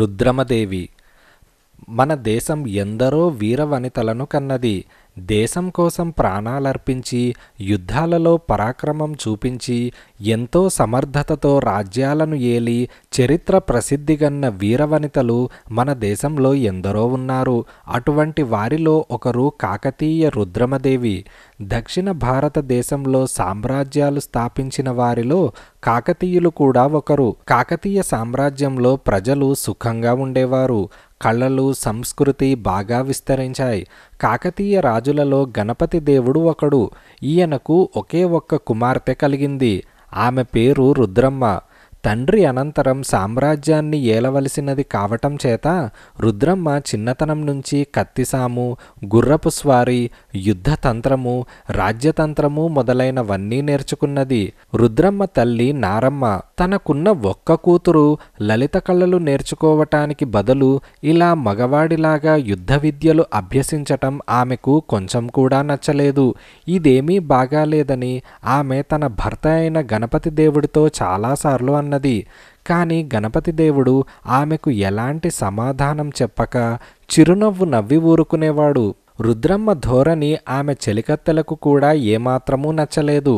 రుద్రమదేవి మన దేశం ఎందరో వీరవనితలను కన్నది దేశం కోసం ప్రాణాలర్పించి యుద్ధాలలో పరాక్రమం చూపించి ఎంతో సమర్థతతో రాజ్యాలను ఏలి చరిత్ర ప్రసిద్ధిగన్న వీరవనితలు మన దేశంలో ఎందరో ఉన్నారు అటువంటి వారిలో ఒకరు కాకతీయ రుద్రమదేవి దక్షిణ భారతదేశంలో సామ్రాజ్యాలు స్థాపించిన వారిలో కాకతీయులు కూడా ఒకరు కాకతీయ సామ్రాజ్యంలో ప్రజలు సుఖంగా ఉండేవారు కళలు సంస్కృతి బాగా విస్తరించాయి కాకతీయ రాజులలో గణపతి దేవుడు ఒకడు ఈయనకు ఒకే ఒక్క కుమార్తె కలిగింది ఆమె పేరు రుద్రమ్మ తండ్రి అనంతరం సామ్రాజ్యాన్ని ఏలవలసినది కావటం చేత రుద్రమ్మ చిన్నతనం నుంచి కత్తిసాము గుర్రపు స్వారీ యుద్ధతంత్రము రాజ్యతంత్రము మొదలైనవన్నీ నేర్చుకున్నది రుద్రమ్మ తల్లి నారమ్మ తనకున్న ఒక్క కూతురు లలిత కళలు నేర్చుకోవటానికి బదులు ఇలా మగవాడిలాగా యుద్ధ విద్యలు అభ్యసించటం ఆమెకు కొంచెం కూడా నచ్చలేదు ఇదేమీ బాగాలేదని ఆమె తన భర్త అయిన గణపతి దేవుడితో చాలాసార్లు అన్నది ఉన్నది కానీ గణపతి దేవుడు ఆమెకు ఎలాంటి సమాధానం చెప్పక చిరునవ్వు నవ్వి ఊరుకునేవాడు రుద్రమ్మ ధోరణి ఆమె చెలికత్తెలకు కూడా ఏమాత్రమూ నచ్చలేదు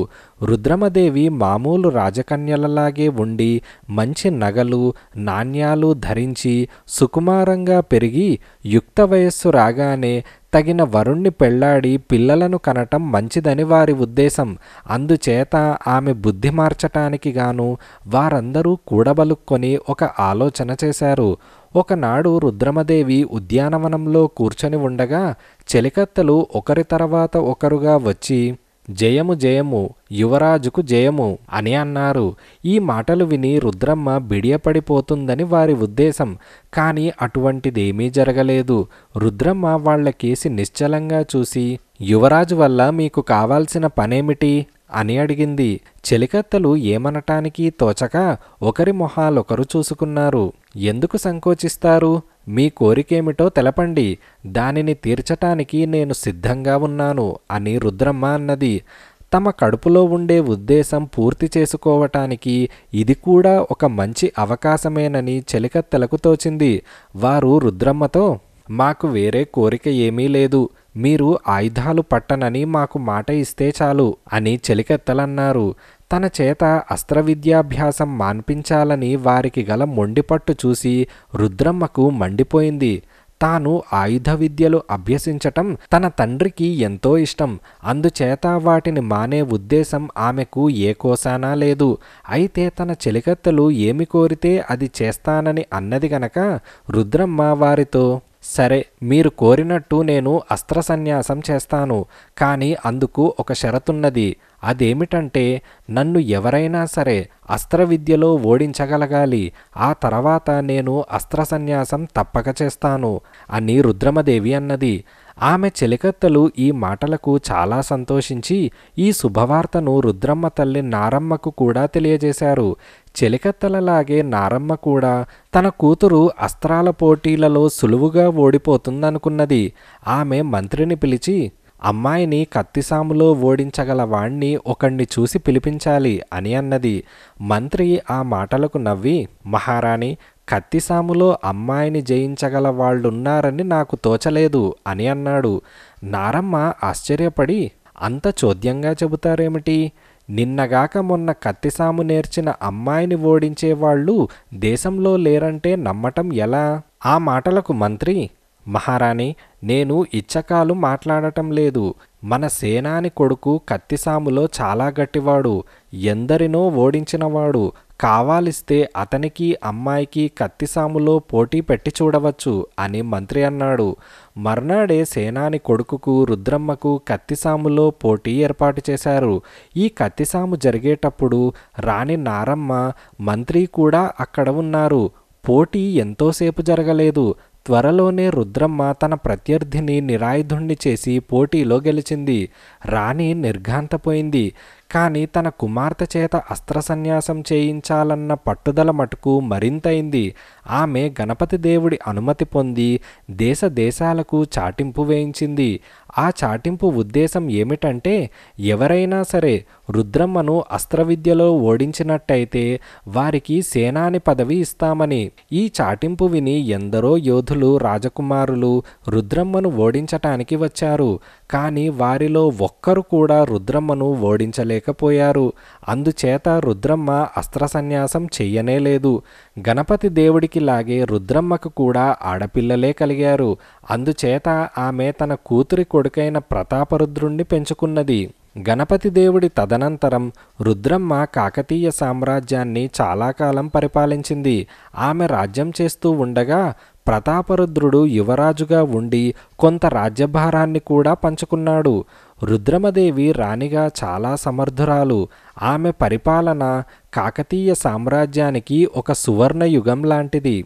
రుద్రమదేవి మామూలు రాజకన్యలలాగే ఉండి మంచి నగలు నాణ్యాలు ధరించి సుకుమారంగా పెరిగి యుక్త వయస్సు రాగానే తగిన వరుణ్ణి పెళ్లాడి పిల్లలను కనటం మంచిదని వారి ఉద్దేశం అందుచేత ఆమె బుద్ధి మార్చటానికి గాను వారందరూ కూడబలుక్కొని ఒక ఆలోచన చేశారు ఒకనాడు రుద్రమదేవి ఉద్యానవనంలో కూర్చొని ఉండగా చెలికత్తలు ఒకరి తర్వాత ఒకరుగా వచ్చి జయము జయము యువరాజుకు జయము అని అన్నారు ఈ మాటలు విని రుద్రమ్మ బిడియపడిపోతుందని వారి ఉద్దేశం కానీ అటువంటిదేమీ జరగలేదు రుద్రమ్మ కేసి నిశ్చలంగా చూసి యువరాజు వల్ల మీకు కావాల్సిన పనేమిటి అని అడిగింది చెలికత్తలు ఏమనటానికి తోచక ఒకరి మొహాలొకరు చూసుకున్నారు ఎందుకు సంకోచిస్తారు మీ కోరికేమిటో తెలపండి దానిని తీర్చటానికి నేను సిద్ధంగా ఉన్నాను అని రుద్రమ్మ అన్నది తమ కడుపులో ఉండే ఉద్దేశం పూర్తి చేసుకోవటానికి ఇది కూడా ఒక మంచి అవకాశమేనని చెలికత్తలకు తోచింది వారు రుద్రమ్మతో మాకు వేరే కోరిక ఏమీ లేదు మీరు ఆయుధాలు పట్టనని మాకు మాట ఇస్తే చాలు అని చెలికెత్తలన్నారు తన చేత అస్త్రవిద్యాభ్యాసం మాన్పించాలని వారికి గల మొండిపట్టు చూసి రుద్రమ్మకు మండిపోయింది తాను ఆయుధ విద్యలు అభ్యసించటం తన తండ్రికి ఎంతో ఇష్టం అందుచేత వాటిని మానే ఉద్దేశం ఆమెకు ఏ కోసానా లేదు అయితే తన చెలికత్తలు ఏమి కోరితే అది చేస్తానని అన్నది గనక రుద్రమ్మ వారితో సరే మీరు కోరినట్టు నేను అస్త్రసన్యాసం చేస్తాను కానీ అందుకు ఒక షరతున్నది అదేమిటంటే నన్ను ఎవరైనా సరే అస్త్రవిద్యలో ఓడించగలగాలి ఆ తర్వాత నేను అస్త్రసన్యాసం తప్పక చేస్తాను అని రుద్రమదేవి అన్నది ఆమె చెలికత్తలు ఈ మాటలకు చాలా సంతోషించి ఈ శుభవార్తను రుద్రమ్మ తల్లి నారమ్మకు కూడా తెలియజేశారు చెలికత్తలలాగే నారమ్మ కూడా తన కూతురు అస్త్రాల పోటీలలో సులువుగా ఓడిపోతుందనుకున్నది ఆమె మంత్రిని పిలిచి అమ్మాయిని కత్తిసాములో ఓడించగల వాణ్ణి ఒకణ్ణి చూసి పిలిపించాలి అని అన్నది మంత్రి ఆ మాటలకు నవ్వి మహారాణి కత్తిసాములో అమ్మాయిని జయించగల వాళ్ళున్నారని నాకు తోచలేదు అని అన్నాడు నారమ్మ ఆశ్చర్యపడి అంత చోద్యంగా చెబుతారేమిటి నిన్నగాక మొన్న కత్తిసాము నేర్చిన అమ్మాయిని ఓడించేవాళ్ళు దేశంలో లేరంటే నమ్మటం ఎలా ఆ మాటలకు మంత్రి మహారాణి నేను ఇచ్చకాలు మాట్లాడటం లేదు మన సేనాని కొడుకు కత్తిసాములో చాలా గట్టివాడు ఎందరినో ఓడించినవాడు కావాలిస్తే అతనికి అమ్మాయికి కత్తిసాములో పోటీ పెట్టి చూడవచ్చు అని మంత్రి అన్నాడు మర్నాడే సేనాని కొడుకుకు రుద్రమ్మకు కత్తిసాములో పోటీ ఏర్పాటు చేశారు ఈ కత్తిసాము జరిగేటప్పుడు రాణి నారమ్మ మంత్రి కూడా అక్కడ ఉన్నారు పోటీ ఎంతోసేపు జరగలేదు త్వరలోనే రుద్రమ్మ తన ప్రత్యర్థిని నిరాయుధుణ్ణి చేసి పోటీలో గెలిచింది రాణి నిర్ఘాంతపోయింది కానీ తన కుమార్తె చేత అస్త్ర సన్యాసం చేయించాలన్న పట్టుదల మటుకు మరింతైంది ఆమె గణపతి దేవుడి అనుమతి పొంది దేశ దేశాలకు చాటింపు వేయించింది ఆ చాటింపు ఉద్దేశం ఏమిటంటే ఎవరైనా సరే రుద్రమ్మను అస్త్రవిద్యలో ఓడించినట్టయితే వారికి సేనాని పదవి ఇస్తామని ఈ చాటింపు విని ఎందరో యోధులు రాజకుమారులు రుద్రమ్మను ఓడించటానికి వచ్చారు కానీ వారిలో ఒక్కరు కూడా రుద్రమ్మను ఓడించలేదు లేకపోయారు అందుచేత రుద్రమ్మ అస్త్రసన్యాసం చెయ్యనే లేదు గణపతి దేవుడికి లాగే రుద్రమ్మకు కూడా ఆడపిల్లలే కలిగారు అందుచేత ఆమె తన కూతురి కొడుకైన ప్రతాపరుద్రుణ్ణి పెంచుకున్నది గణపతి దేవుడి తదనంతరం రుద్రమ్మ కాకతీయ సామ్రాజ్యాన్ని చాలా కాలం పరిపాలించింది ఆమె రాజ్యం చేస్తూ ఉండగా ప్రతాపరుద్రుడు యువరాజుగా ఉండి కొంత రాజ్యభారాన్ని కూడా పంచుకున్నాడు రుద్రమదేవి రాణిగా చాలా సమర్థురాలు ఆమె పరిపాలన కాకతీయ సామ్రాజ్యానికి ఒక సువర్ణ యుగం లాంటిది